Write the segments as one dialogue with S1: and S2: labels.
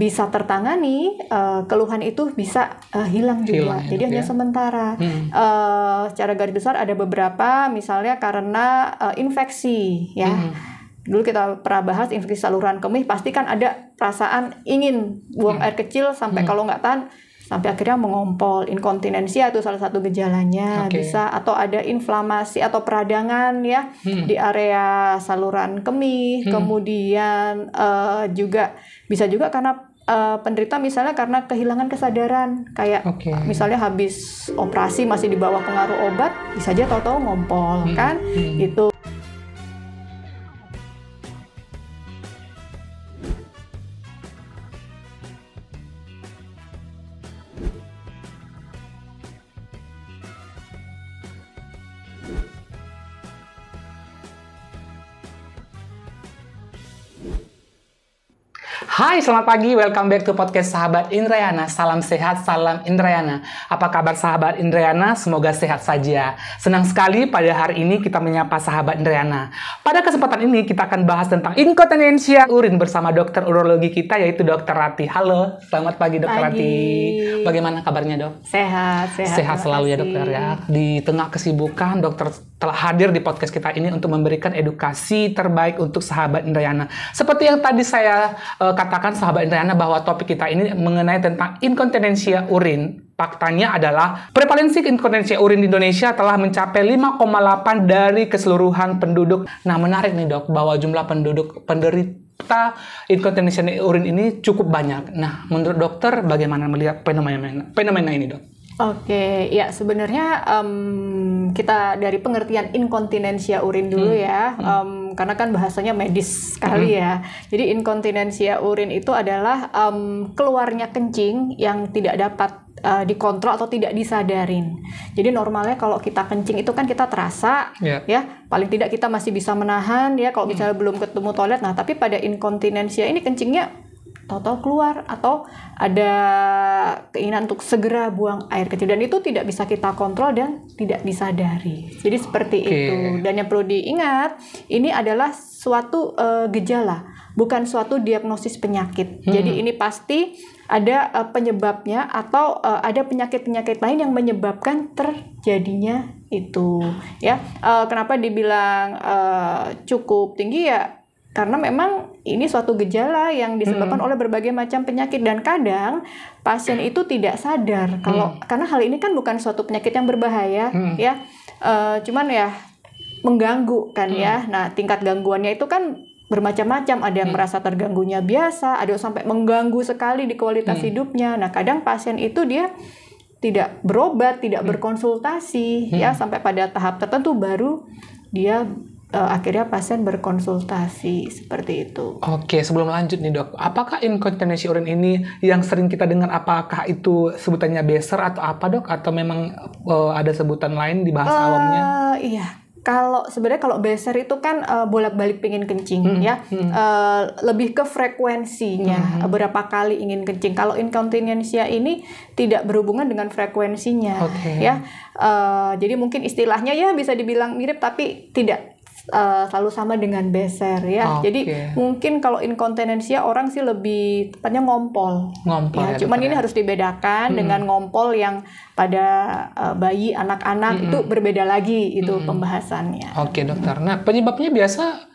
S1: bisa tertangani, uh, keluhan itu bisa uh, hilang juga. Hilang, Jadi ya. hanya sementara. Hmm. Uh, secara garis besar ada beberapa, misalnya karena uh, infeksi, ya. Hmm. Dulu kita pernah bahas infeksi saluran kemih, pasti kan ada perasaan ingin buang hmm. air kecil sampai hmm. kalau nggak tahan sampai akhirnya mengompol inkontinensia itu salah satu gejalanya okay. bisa atau ada inflamasi atau peradangan ya hmm. di area saluran kemih hmm. kemudian uh, juga bisa juga karena uh, penderita misalnya karena kehilangan kesadaran kayak okay. misalnya habis operasi masih di bawah pengaruh obat bisa aja tahu-tahu ngompol hmm. kan hmm. itu
S2: Hai, selamat pagi. Welcome back to podcast Sahabat Indrayana. Salam sehat, salam Indrayana. Apa kabar sahabat Indrayana? Semoga sehat saja. Senang sekali pada hari ini kita menyapa sahabat Indrayana. Pada kesempatan ini kita akan bahas tentang inkontinensia urin bersama dokter urologi kita yaitu dokter Rati. Halo, selamat pagi dokter Rati. Bagaimana kabarnya, Dok?
S1: Sehat, sehat. Sehat selalu ya, Dokter ya.
S2: Di tengah kesibukan, dokter telah hadir di podcast kita ini untuk memberikan edukasi terbaik untuk sahabat Indrayana. Seperti yang tadi saya uh, katakan katakan sahabat Indrayana bahwa topik kita ini mengenai tentang inkontinensia urin. Faktanya adalah prevalensi inkontinensia urin di Indonesia telah mencapai 5,8 dari keseluruhan penduduk. Nah, menarik nih Dok bahwa jumlah penduduk penderita inkontinensia urin ini cukup banyak. Nah, menurut dokter bagaimana melihat fenomena fenomena ini, Dok? Oke, okay.
S1: ya sebenarnya um, kita dari pengertian inkontinensia urin dulu hmm. ya, um, karena kan bahasanya medis sekali hmm. ya. Jadi inkontinensia urin itu adalah um, keluarnya kencing yang tidak dapat e, dikontrol atau tidak disadarin. Jadi normalnya kalau kita kencing itu kan kita terasa yeah. ya, paling tidak kita masih bisa menahan ya kalau hmm. misalnya hmm. belum ketemu toilet. Nah, tapi pada inkontinensia ini kencingnya tahu keluar atau ada keinginan untuk segera buang air kecil dan itu tidak bisa kita kontrol dan tidak disadari. Jadi seperti okay. itu. Dan yang perlu diingat, ini adalah suatu uh, gejala, bukan suatu diagnosis penyakit. Hmm. Jadi ini pasti ada uh, penyebabnya atau uh, ada penyakit-penyakit lain yang menyebabkan terjadinya itu ya. Uh, kenapa dibilang uh, cukup tinggi ya? karena memang ini suatu gejala yang disebabkan hmm. oleh berbagai macam penyakit dan kadang pasien itu tidak sadar kalau hmm. karena hal ini kan bukan suatu penyakit yang berbahaya hmm. ya uh, cuman ya mengganggu kan ya. hmm. ya nah tingkat gangguannya itu kan bermacam-macam ada yang hmm. merasa terganggunya biasa ada yang sampai mengganggu sekali di kualitas hmm. hidupnya nah kadang pasien itu dia tidak berobat tidak hmm. berkonsultasi hmm. ya sampai pada tahap tertentu baru dia uh, akhirnya pasien berkonsultasi
S2: seperti itu. Oke, sebelum lanjut nih dok, apakah inkontinensi urin ini yang sering kita dengar apakah itu sebutannya beser atau apa dok, atau memang uh, ada sebutan lain di bahasa uh, awamnya?
S1: Iya, kalau sebenarnya kalau beser itu kan uh, bolak-balik pingin kencing hmm, ya hmm. Uh, lebih ke frekuensinya hmm. hmm. berapa kali ingin kencing kalau incontinensia ini tidak berhubungan dengan frekuensinya okay. ya uh, jadi mungkin istilahnya ya bisa dibilang mirip tapi tidak uh, selalu sama dengan beser ya. Okay. Jadi mungkin kalau inkontinensia orang sih lebih tepatnya ngompol.
S2: Ngompol. Ya, ya cuman ini
S1: ya. harus dibedakan hmm. dengan ngompol yang pada uh, bayi anak-anak hmm. itu berbeda lagi itu hmm. pembahasannya.
S2: Oke, okay, dokter. Nah, penyebabnya biasa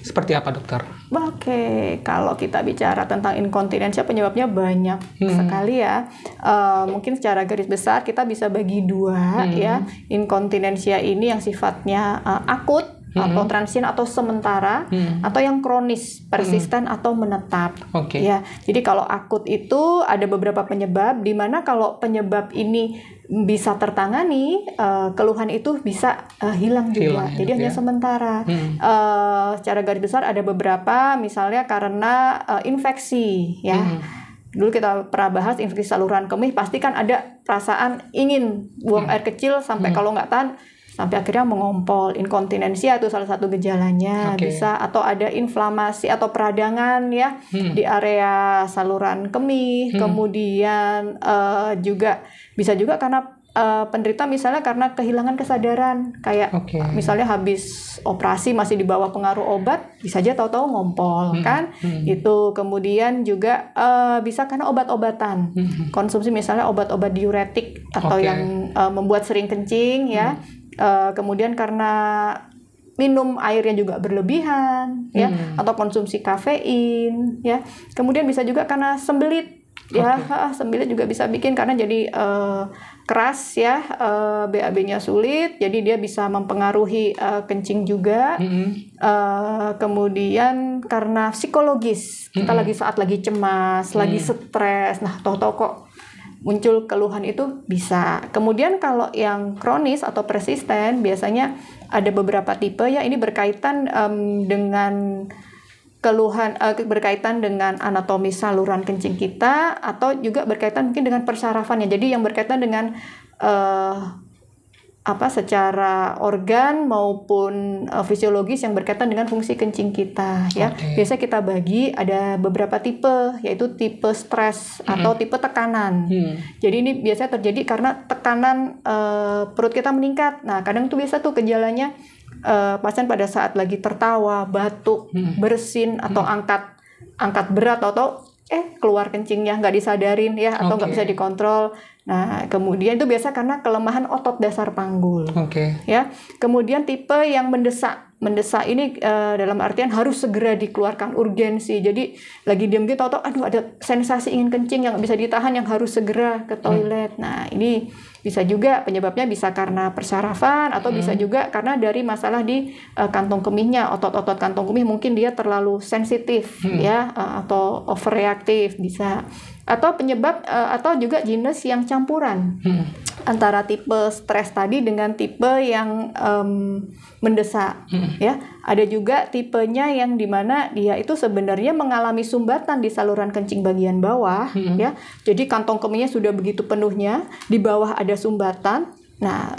S2: seperti apa dokter?
S1: Oke, okay. kalau kita bicara tentang inkontinensia penyebabnya banyak hmm. sekali ya. Uh, mungkin secara garis besar kita bisa bagi dua hmm. ya. Inkontinensia ini yang sifatnya uh, akut hmm. atau transien atau sementara hmm. atau yang kronis persisten hmm. atau menetap okay. ya jadi kalau akut itu ada beberapa penyebab di mana kalau penyebab ini bisa tertangani uh, keluhan itu bisa uh, hilang juga hilang, jadi ya. hanya sementara hmm. uh, secara garis besar ada beberapa misalnya karena uh, infeksi ya hmm dulu kita pernah bahas infeksi saluran kemih pasti kan ada perasaan ingin buang hmm. air kecil sampai hmm. kalau nggak tahan sampai akhirnya mengompol inkontinensia itu salah satu gejalanya okay. bisa atau ada inflamasi atau peradangan ya hmm. di area saluran kemih hmm. kemudian uh, juga bisa juga karena uh, penderita misalnya karena kehilangan kesadaran kayak okay. misalnya habis operasi masih di bawah pengaruh obat bisa aja tahu-tahu ngompol hmm. kan hmm. itu kemudian juga uh, bisa karena obat-obatan hmm. konsumsi misalnya obat-obat diuretik atau okay. yang uh, membuat sering kencing ya hmm Eh, kemudian karena minum airnya juga berlebihan ya, hmm. ya atau konsumsi kafein ya kemudian bisa juga karena sembelit ya okay. sembelit juga bisa bikin karena jadi uh, keras ya uh, eh, BAB-nya sulit jadi dia bisa mempengaruhi uh, kencing juga -hmm. uh, kemudian karena psikologis kita -hmm. kita lagi saat lagi cemas -hmm. lagi stres nah toko kok muncul keluhan itu bisa. Kemudian kalau yang kronis atau persisten biasanya ada beberapa tipe ya ini berkaitan um, dengan keluhan uh, berkaitan dengan anatomi saluran kencing kita atau juga berkaitan mungkin dengan persarafannya. Jadi yang berkaitan dengan uh, apa secara organ maupun uh, fisiologis yang berkaitan dengan fungsi kencing kita ya. Okay. Biasa kita bagi ada beberapa tipe yaitu tipe stres hmm. atau tipe tekanan. Hmm. Jadi ini biasanya terjadi karena tekanan uh, perut kita meningkat. Nah, kadang tuh biasa tuh gejalanya uh, pasien pada saat lagi tertawa, batuk, hmm. bersin atau hmm. angkat angkat berat atau eh keluar kencingnya nggak disadarin ya atau nggak okay. bisa dikontrol. Nah, kemudian itu biasa karena kelemahan otot dasar panggul. Oke. Okay. Ya. Kemudian tipe yang mendesak. Mendesak ini uh, dalam artian harus segera dikeluarkan urgensi. Jadi lagi diam gitu atau aduh ada sensasi ingin kencing yang nggak bisa ditahan yang harus segera ke toilet. Hmm. Nah, ini bisa juga penyebabnya bisa karena persarafan atau hmm. bisa juga karena dari masalah di uh, eh, kantung kemihnya, otot-otot kantong kemih mungkin dia terlalu sensitif hmm. ya uh, atau overreaktif bisa. Atau penyebab uh, atau juga jenis yang campuran. Hmm antara tipe stres tadi dengan tipe yang um, mendesak hmm. ya ada juga tipenya yang dimana dia itu sebenarnya mengalami sumbatan di saluran kencing bagian bawah hmm. ya jadi kantong kemihnya sudah begitu penuhnya di bawah ada sumbatan nah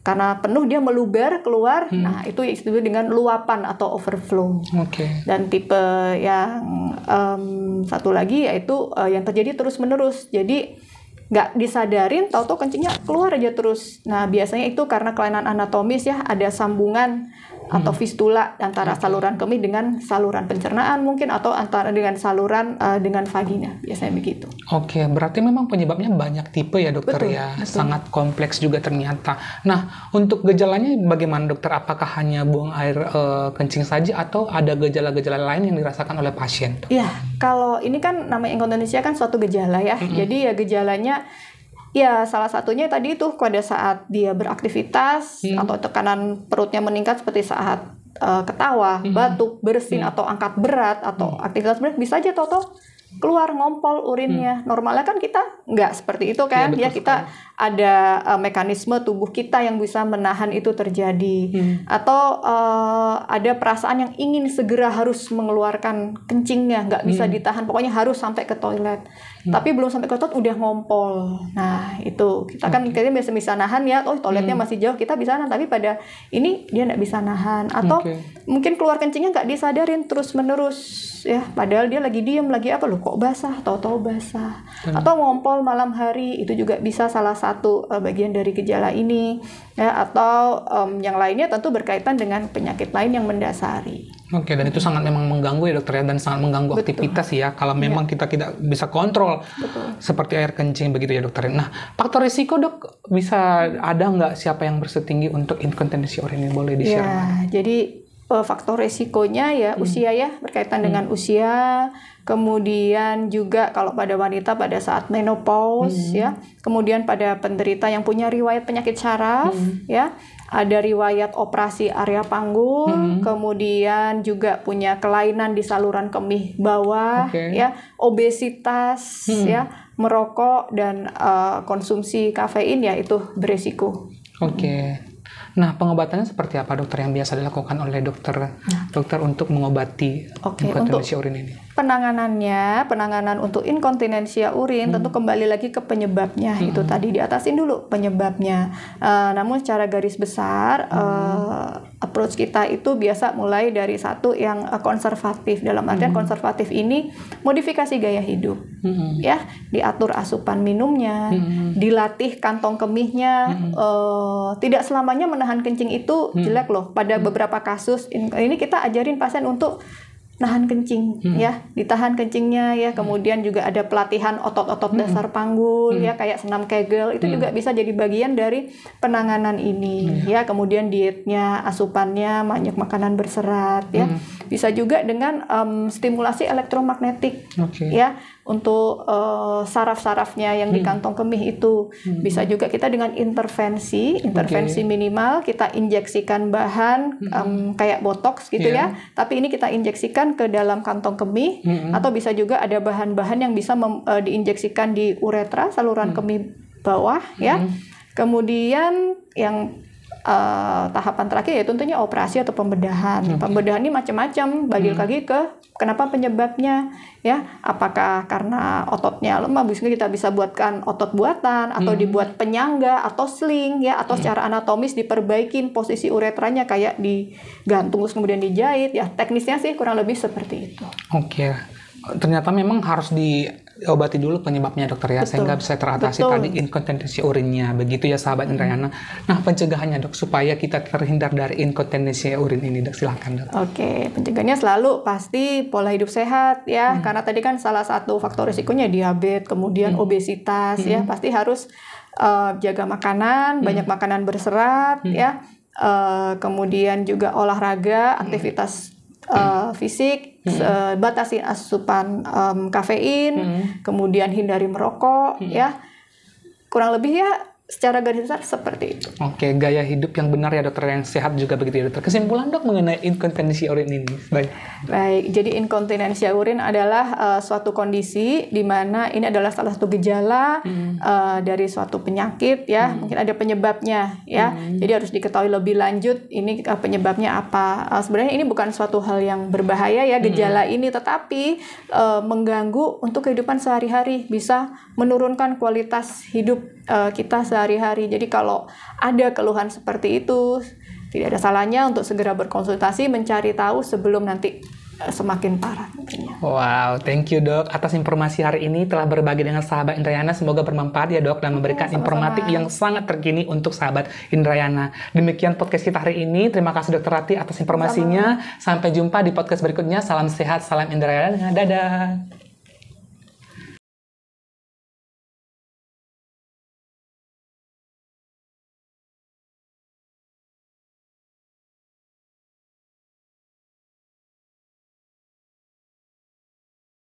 S1: karena penuh dia meluber keluar hmm. nah itu disebut dengan luapan atau overflow okay. dan tipe yang um, satu lagi yaitu uh, yang terjadi terus menerus jadi nggak disadarin tau tau kencingnya keluar aja terus nah biasanya itu karena kelainan anatomis ya ada sambungan atau hmm. fistula antara saluran kemih dengan saluran pencernaan mungkin atau antara dengan saluran uh, dengan vagina
S2: biasanya begitu. Oke, berarti memang penyebabnya banyak tipe ya dokter betul, ya, betul. sangat kompleks juga ternyata. Nah, untuk gejalanya bagaimana dokter? Apakah hanya buang air uh, kencing saja atau ada gejala-gejala lain yang dirasakan oleh pasien?
S1: Iya, kalau ini kan namanya inkontinensia kan suatu gejala ya. Mm -hmm. Jadi ya gejalanya Ya, salah satunya tadi itu pada saat dia beraktivitas hmm. atau tekanan perutnya meningkat seperti saat uh, ketawa, hmm. batuk, bersin hmm. atau angkat berat atau hmm. aktivitas berat bisa aja toto keluar ngompol urinnya. Hmm. Normalnya kan kita nggak seperti itu kan? Ya, ya kita sekali. ada uh, mekanisme tubuh kita yang bisa menahan itu terjadi. Hmm. Atau uh, ada perasaan yang ingin segera harus mengeluarkan kencingnya, nggak bisa hmm. ditahan, pokoknya harus sampai ke toilet. Hmm. tapi belum sampai ke toilet udah ngompol nah itu kita kan okay. Hmm. kita biasa bisa nahan ya oh toiletnya hmm. masih jauh kita bisa nahan tapi pada ini dia nggak bisa nahan atau okay. mungkin keluar kencingnya nggak disadarin terus menerus ya padahal dia lagi diem lagi apa loh kok basah tahu-tahu basah hmm. atau ngompol malam hari itu juga bisa salah satu eh, bagian dari gejala ini ya atau um, yang lainnya tentu berkaitan dengan penyakit lain yang
S2: mendasari Oke, okay, dan itu iya. sangat memang mengganggu ya dokter ya, dan sangat mengganggu Betul. aktivitas ya, kalau iya. memang ya. kita tidak bisa kontrol, Betul. seperti air kencing begitu ya dokter. Ya. Nah, faktor risiko dok, bisa ada nggak siapa yang bersetinggi untuk inkontinensi urinary boleh di share? Ya, jadi eh,
S1: faktor risikonya ya hmm. usia ya, berkaitan hmm. dengan usia, kemudian juga kalau pada wanita pada saat menopause hmm. ya, kemudian pada penderita yang punya riwayat penyakit syaraf hmm. ya, ada riwayat operasi area panggung, hmm. kemudian juga punya kelainan di saluran kemih bawah, okay. ya, obesitas, hmm. ya, merokok dan uh, konsumsi kafein ya itu
S2: beresiko. Oke. Okay. Nah, pengobatannya seperti apa dokter yang biasa dilakukan oleh dokter nah. dokter untuk mengobati okay, inkontinensia urin ini?
S1: Penanganannya, penanganan untuk inkontinensia urin hmm. tentu kembali lagi ke penyebabnya. Hmm. Itu tadi diatasin dulu penyebabnya. Uh, namun secara garis besar hmm. uh, approach kita itu biasa mulai dari satu yang eh, konservatif dalam artian -hmm. konservatif ini modifikasi gaya hidup -hmm. ya diatur asupan minumnya -hmm. dilatih kantong kemihnya -hmm. uh, tidak selamanya menahan kencing itu -hmm. jelek loh pada -hmm. beberapa kasus ini kita ajarin pasien untuk nahan kencing hmm. ya ditahan kencingnya ya hmm. kemudian juga ada pelatihan otot-otot hmm. dasar panggul hmm. ya kayak senam kegel itu hmm. juga bisa jadi bagian dari penanganan ini hmm. ya kemudian dietnya asupannya banyak makanan berserat ya hmm. Bisa juga dengan um, stimulasi elektromagnetik,
S2: okay. ya
S1: untuk uh, saraf-sarafnya yang hmm. di kantong kemih itu. Hmm. Bisa juga kita dengan intervensi, intervensi okay. minimal kita injeksikan bahan hmm. um, kayak botox gitu yeah. ya. Tapi ini kita injeksikan ke dalam kantong kemih hmm. atau bisa juga ada bahan-bahan yang bisa mem, uh, diinjeksikan di uretra saluran hmm. kemih bawah ya. hmm. ya. Kemudian yang uh, tahapan terakhir ya tentunya operasi atau pembedahan. Okay. Hmm. Pembedahan ini macam-macam, bagi hmm. lagi ke kenapa penyebabnya ya? Apakah karena ototnya lemah bisa kita bisa buatkan otot buatan atau hmm. dibuat penyangga atau sling ya atau hmm. secara anatomis diperbaikin posisi uretranya kayak digantung terus kemudian dijahit ya. Teknisnya sih kurang lebih seperti itu.
S2: Oke. Okay. Ternyata memang harus di obati dulu penyebabnya dokter ya sehingga bisa teratasi Betul. tadi inkontinensi urinnya begitu ya sahabat Indrayana. Nah pencegahannya dok supaya kita terhindar dari inkontinensi urin ini dok silahkan dok.
S1: Oke pencegahannya selalu pasti pola hidup sehat ya hmm. karena tadi kan salah satu faktor risikonya diabetes kemudian hmm. obesitas hmm. ya pasti harus uh, jaga makanan hmm. banyak makanan berserat hmm. ya uh, kemudian juga olahraga aktivitas uh, fisik, hmm. uh, batasi asupan um, kafein, hmm. kemudian hindari merokok, hmm. ya kurang lebih ya secara garis besar
S2: seperti itu. Oke, okay, gaya hidup yang benar ya dokter yang sehat juga begitu ya dokter. Kesimpulan dok mengenai inkontinensi urin ini. Baik.
S1: Baik, jadi inkontinensi urin adalah uh, suatu kondisi di mana ini adalah salah satu gejala hmm. uh, dari suatu penyakit ya, hmm. mungkin ada penyebabnya ya. Hmm. Jadi harus diketahui lebih lanjut ini uh, penyebabnya apa. Uh, sebenarnya ini bukan suatu hal yang berbahaya ya hmm. gejala hmm. ini tetapi uh, mengganggu untuk kehidupan sehari-hari, bisa menurunkan kualitas hidup uh, kita sehari-hari. Jadi kalau ada keluhan seperti itu, tidak ada salahnya untuk segera berkonsultasi mencari tahu sebelum nanti eh, semakin parah
S2: tentunya. Wow, thank you dok atas informasi hari ini telah berbagi dengan sahabat Indrayana. Semoga bermanfaat ya dok dan memberikan oh, informatif yang sangat terkini untuk sahabat Indrayana. Demikian podcast kita hari ini. Terima kasih dokter Rati atas informasinya. Sama. Sampai jumpa di podcast berikutnya. Salam sehat, salam Indrayana. Dadah.